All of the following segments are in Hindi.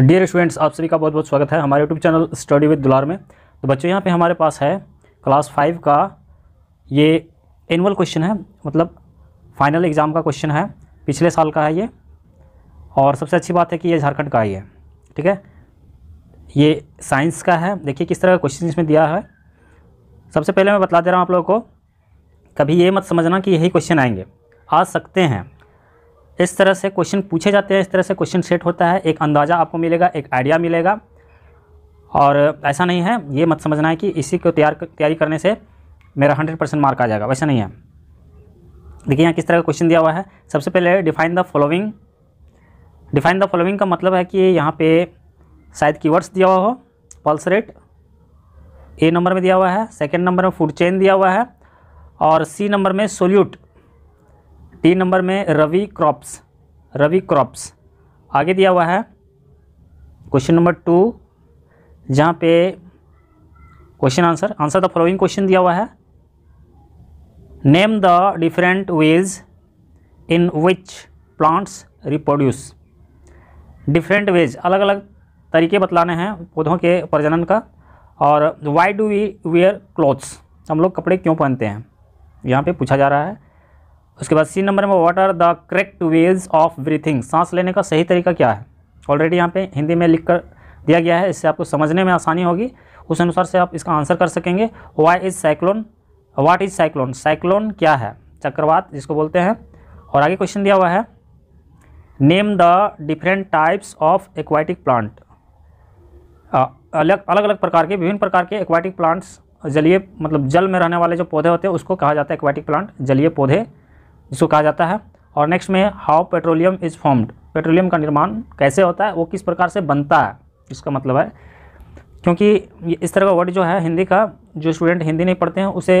डियर स्टूडेंट्स आप सभी का बहुत बहुत स्वागत है हमारे यूट्यूब चैनल स्टडी विद दुलार में तो बच्चों यहाँ पे हमारे पास है क्लास फाइव का ये एनुअल क्वेश्चन है मतलब फाइनल एग्ज़ाम का क्वेश्चन है पिछले साल का है ये और सबसे अच्छी बात है कि ये झारखंड का ही है ठीक है ये साइंस का है देखिए किस तरह का क्वेश्चन इसमें दिया है सबसे पहले मैं बता दे रहा हूँ आप लोगों को कभी ये मत समझना कि यही क्वेश्चन आएंगे आ सकते हैं इस तरह से क्वेश्चन पूछे जाते हैं इस तरह से क्वेश्चन सेट होता है एक अंदाज़ा आपको मिलेगा एक आइडिया मिलेगा और ऐसा नहीं है ये मत समझना है कि इसी को तैयार तैयारी करने से मेरा हंड्रेड परसेंट मार्क आ जाएगा वैसा नहीं है देखिए यहाँ किस तरह का क्वेश्चन दिया हुआ है सबसे पहले define the following define the following का मतलब है कि यहाँ पे शायद कीवर्ड्स दिया हुआ हो पल्स रेट ए नंबर में दिया हुआ है सेकेंड नंबर में फूड चेन दिया हुआ है और सी नंबर में सोल्यूट तीन नंबर में रवि क्रॉप्स रवि क्रॉप्स आगे दिया हुआ है क्वेश्चन नंबर टू जहाँ पे question answer answer the following question दिया हुआ है name the different ways in which plants reproduce different ways अलग अलग तरीके बतलाने हैं पौधों के प्रजनन का और why do we wear clothes हम लोग कपड़े क्यों पहनते हैं यहाँ पे पूछा जा रहा है उसके बाद सी नंबर में what are the correct ways of breathing सांस लेने का सही तरीका क्या है ऑलरेडी यहाँ पे हिंदी में लिख कर दिया गया है इससे आपको समझने में आसानी होगी उस अनुसार से आप इसका आंसर कर सकेंगे why is cyclone what is cyclone cyclone क्या है चक्रवात जिसको बोलते हैं और आगे क्वेश्चन दिया हुआ है name the different types of aquatic plant अलग अलग अलग प्रकार के विभिन्न प्रकार के एक्वाटिक प्लांट्स जलीय मतलब जल में रहने वाले जो पौधे होते हैं उसको कहा जाता है एक्वाटिक प्लांट जलीय पौधे जिसको कहा जाता है और नेक्स्ट में how petroleum is formed petroleum का निर्माण कैसे होता है वो किस प्रकार से बनता है इसका मतलब है क्योंकि इस तरह का वर्ड जो है हिंदी का जो स्टूडेंट हिंदी नहीं पढ़ते हैं उसे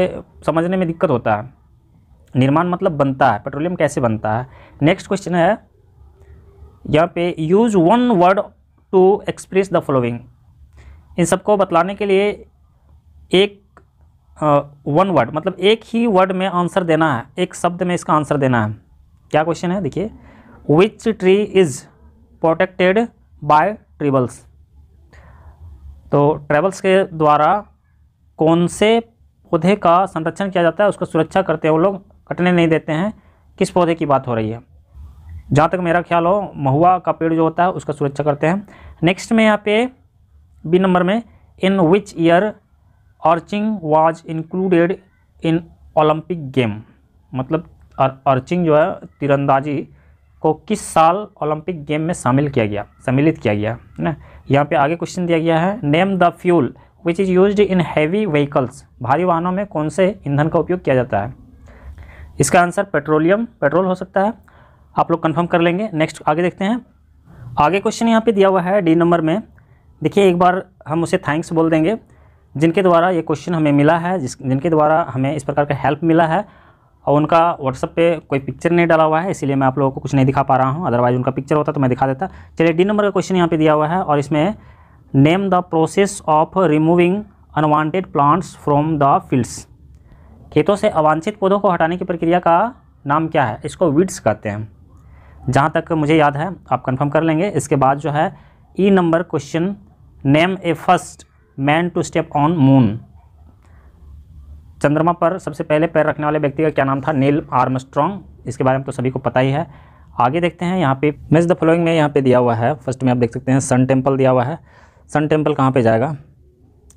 समझने में दिक्कत होता है निर्माण मतलब बनता है पेट्रोलियम कैसे बनता है नेक्स्ट क्वेश्चन है यहाँ पे use one word to express the following इन सबको बतलाने के लिए एक वन हाँ, वर्ड मतलब एक ही वर्ड में आंसर देना है एक शब्द में इसका आंसर देना है क्या क्वेश्चन है देखिए which tree is protected by tribals तो ट्रेबल्स के द्वारा कौन से पौधे का संरक्षण किया जाता है उसका सुरक्षा करते हैं वो लोग कटने नहीं देते हैं किस पौधे की बात हो रही है जहाँ तक मेरा ख्याल हो महुआ का पेड़ जो होता है उसका सुरक्षा करते हैं नेक्स्ट में यहाँ पे बी नंबर में in which year archery was included in Olympic game मतलब अर्चिंग जो है तीरंदाजी को किस साल ओलंपिक गेम में शामिल किया गया सम्मिलित किया गया है ना यहाँ पे आगे क्वेश्चन दिया गया है name the fuel which is used in heavy vehicles भारी वाहनों में कौन से ईंधन का उपयोग किया जाता है इसका आंसर पेट्रोलियम पेट्रोल हो सकता है आप लोग कन्फर्म कर लेंगे नेक्स्ट आगे देखते हैं आगे क्वेश्चन यहाँ पे दिया हुआ है डी नंबर में देखिए एक बार हम उसे थैंक्स बोल देंगे जिनके द्वारा ये क्वेश्चन हमें मिला है जिस जिनके द्वारा हमें इस प्रकार का हेल्प मिला है और उनका व्हाट्सअप पे कोई पिक्चर नहीं डाला हुआ है इसीलिए मैं आप लोगों को कुछ नहीं दिखा पा रहा हूँ अदरवाइज उनका पिक्चर होता तो मैं दिखा देता चलिए डी नंबर का क्वेश्चन यहाँ पे दिया हुआ है और इसमें name the process of removing unwanted plants from the fields खेतों से अवांछित पौधों को हटाने की प्रक्रिया का नाम क्या है इसको विड्स कहते हैं जहाँ तक मुझे याद है आप कंफर्म कर लेंगे इसके बाद जो है E number question name a first man to step on moon चंद्रमा पर सबसे पहले पैर रखने वाले व्यक्ति का क्या नाम था नील आर्मस्ट्रॉन्ग इसके बारे में तो सभी को पता ही है आगे देखते हैं यहाँ पे मिस द फॉलोइंग में यहाँ पे दिया हुआ है फर्स्ट में आप देख सकते हैं सन टेम्पल दिया हुआ है सन टेम्पल कहाँ पे जाएगा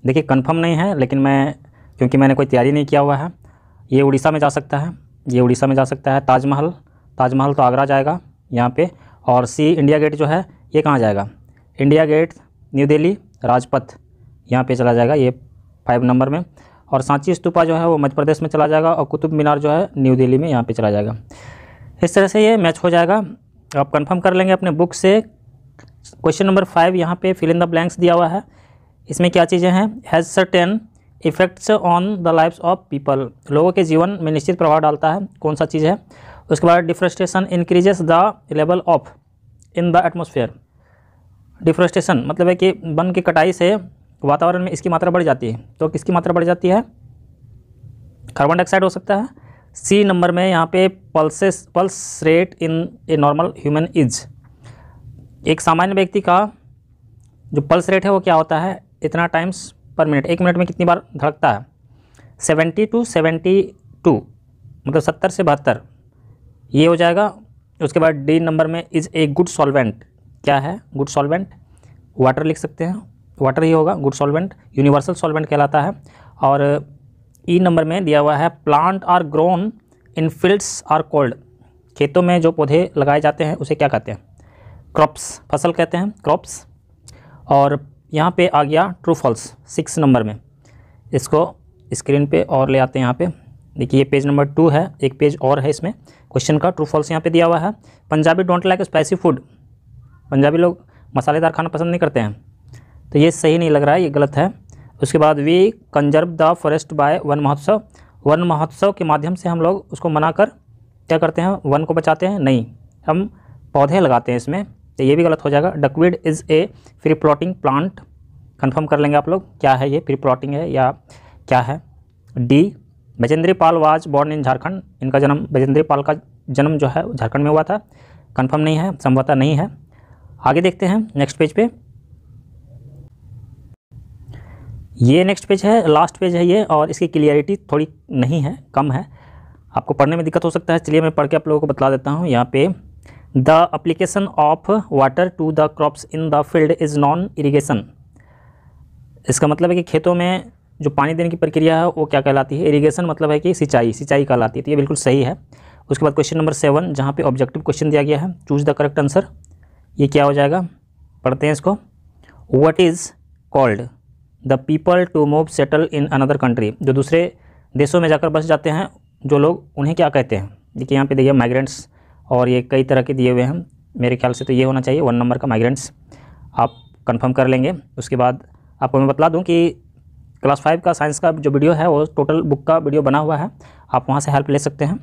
देखिए कंफर्म नहीं है लेकिन मैं क्योंकि मैंने कोई तैयारी नहीं किया हुआ है ये उड़ीसा में जा सकता है ये उड़ीसा में जा सकता है ताजमहल ताजमहल तो आगरा जाएगा यहाँ पर और सी इंडिया गेट जो है ये कहाँ जाएगा India Gate New Delhi Rajpath यहाँ पे चला जाएगा ये फाइव नंबर में और सांची स्तूपा जो है वो मध्य प्रदेश में चला जाएगा और कुतुब मीनार जो है न्यू दिल्ली में यहाँ पे चला जाएगा इस तरह से ये मैच हो जाएगा आप कंफर्म कर लेंगे अपने बुक से क्वेश्चन नंबर फाइव यहाँ पे फिल इन द ब्लैंक्स दिया हुआ है इसमें क्या चीज़ें हैं has certain effects on the lifes of people लोगों के जीवन में निश्चित प्रभाव डालता है कौन सा चीज़ है उसके बाद deforestation increases the level of in the atmosphere deforestation मतलब है कि वन की कटाई से वातावरण में इसकी मात्रा बढ़ जाती है तो किसकी मात्रा बढ़ जाती है कार्बन डाइऑक्साइड हो सकता है सी नंबर में यहाँ पे pulses pulse rate in a normal human is एक सामान्य व्यक्ति का जो पल्स रेट है वो क्या होता है इतना टाइम्स पर मिनट एक मिनट में कितनी बार धड़कता है सेवेंटी टू सेवेंटी टू मतलब सत्तर से बहत्तर ये हो जाएगा उसके बाद डी नंबर में इज़ ए गुड सॉल्वेंट क्या है गुड सॉल्वेंट वाटर लिख सकते हैं वाटर ही होगा गुड सॉल्वेंट यूनिवर्सल सॉल्वेंट कहलाता है और ई नंबर में दिया हुआ है plant are grown in fields are called खेतों में जो पौधे लगाए जाते हैं उसे क्या कहते हैं क्रॉप्स फसल कहते हैं क्रॉप्स और यहाँ पे आ गया ट्रू फॉल्स सिक्स नंबर में इसको स्क्रीन पे और ले आते हैं यहाँ पे देखिए ये पेज नंबर टू है एक पेज और है इसमें क्वेश्चन का ट्रू फॉल्स यहाँ पे दिया हुआ है Punjabi don't like spicy food Punjabi लोग मसालेदार खाना पसंद नहीं करते हैं तो ये सही नहीं लग रहा है ये गलत है उसके बाद we conserve the forest by Van Mahotsav Van Mahotsav के माध्यम से हम लोग उसको मना कर क्या करते हैं वन को बचाते हैं नहीं हम पौधे लगाते हैं इसमें तो ये भी गलत हो जाएगा duckweed is a free floating plant confirm कर लेंगे आप लोग क्या है ये फ्री प्लॉटिंग है या क्या है D Bachendri Pal was born in Jharkhand इनका जन्म बजेंद्री पाल का जन्म जो है झारखंड में हुआ था कन्फर्म नहीं है संभवता नहीं है आगे देखते हैं नेक्स्ट पेज पे ये नेक्स्ट पेज है लास्ट पेज है ये और इसकी क्लियरिटी थोड़ी नहीं है कम है आपको पढ़ने में दिक्कत हो सकता है चलिए मैं पढ़ के आप लोगों को बता देता हूँ यहाँ पे the application of water to the crops in the field is non irrigation इसका मतलब है कि खेतों में जो पानी देने की प्रक्रिया है वो क्या कहलाती है इरीगेशन मतलब है कि सिंचाई सिंचाई कहलाती है तो ये बिल्कुल सही है उसके बाद क्वेश्चन नंबर सेवन जहाँ पे ऑब्जेक्टिव क्वेश्चन दिया गया है चूज द करेक्ट आंसर ये क्या हो जाएगा पढ़ते हैं इसको what is called the people to move settle in another country जो दूसरे देशों में जाकर बस जाते हैं जो लोग उन्हें क्या कहते हैं देखिए यहाँ पे देखिए माइग्रेंट्स और ये कई तरह के दिए हुए हैं मेरे ख्याल से तो ये होना चाहिए वन नंबर का माइग्रेंट्स आप कंफर्म कर लेंगे उसके बाद आपको मैं बता दूं कि क्लास फाइव का साइंस का जो वीडियो है वो टोटल बुक का वीडियो बना हुआ है आप वहाँ से हेल्प ले सकते हैं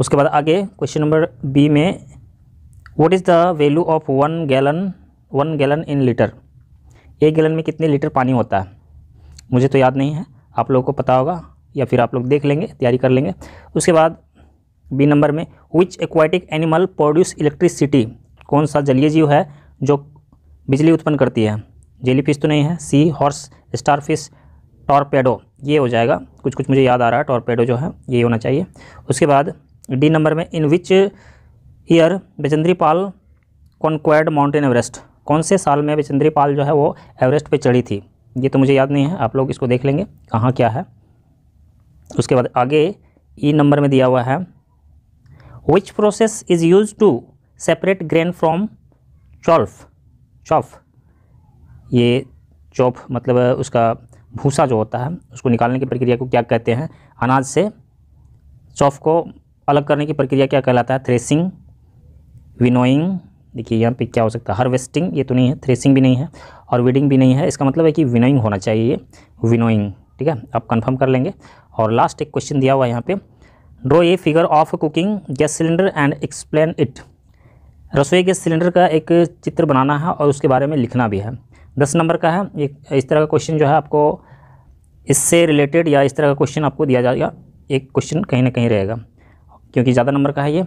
उसके बाद आगे क्वेश्चन नंबर बी में what is the value of one gallon one gallon in litre एक गैलन में कितने लीटर पानी होता है मुझे तो याद नहीं है आप लोगों को पता होगा या फिर आप लोग देख लेंगे तैयारी कर लेंगे उसके बाद बी नंबर में which aquatic animal produce electricity कौन सा जलीय जीव है जो बिजली उत्पन्न करती है जेलीफिश तो नहीं है सी हॉर्स स्टारफिश टॉरपेडो ये हो जाएगा कुछ कुछ मुझे याद आ रहा है टॉरपेडो जो है ये होना चाहिए उसके बाद डी नंबर में in which year Bachendri Pal conquered mountain Everest कौन से साल में अभी पाल जो है वो एवरेस्ट पे चढ़ी थी ये तो मुझे याद नहीं है आप लोग इसको देख लेंगे कहाँ क्या है उसके बाद आगे ई नंबर में दिया हुआ है which process is used to separate grain from chaff chaff ये चौफ मतलब उसका भूसा जो होता है उसको निकालने की प्रक्रिया को क्या कहते हैं अनाज से चॉफ को अलग करने की प्रक्रिया क्या कहलाता है थ्रेसिंग विनोइंग देखिए यहाँ पे क्या हो सकता है हार्वेस्टिंग ये तो नहीं है थ्रेसिंग भी नहीं है और वीडिंग भी नहीं है इसका मतलब है कि विनोइंग होना चाहिए ये विनोइंग ठीक है आप कंफर्म कर लेंगे और लास्ट एक क्वेश्चन दिया हुआ है यहाँ पे draw a figure of cooking gas cylinder and explain it रसोई गैस सिलेंडर का एक चित्र बनाना है और उसके बारे में लिखना भी है दस नंबर का है एक इस तरह का क्वेश्चन जो है आपको इससे रिलेटेड या इस तरह का क्वेश्चन आपको दिया जाएगा एक क्वेश्चन कहीं ना कहीं रहेगा क्योंकि ज़्यादा नंबर का है ये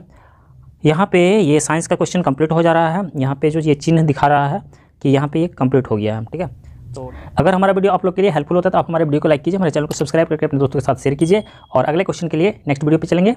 यहाँ पे ये साइंस का क्वेश्चन कंप्लीट हो जा रहा है यहाँ पे जो ये चिन्ह दिखा रहा है कि यहाँ पे ये कंप्लीट हो गया है ठीक है तो अगर हमारा वीडियो आप लोग के लिए हेल्पफुल होता है तो आप हमारे वीडियो को लाइक कीजिए हमारे चैनल को सब्सक्राइब करके अपने दोस्तों के साथ शेयर कीजिए और अगले क्वेश्चन के लिए नेक्स्ट वीडियो पर चलेंगे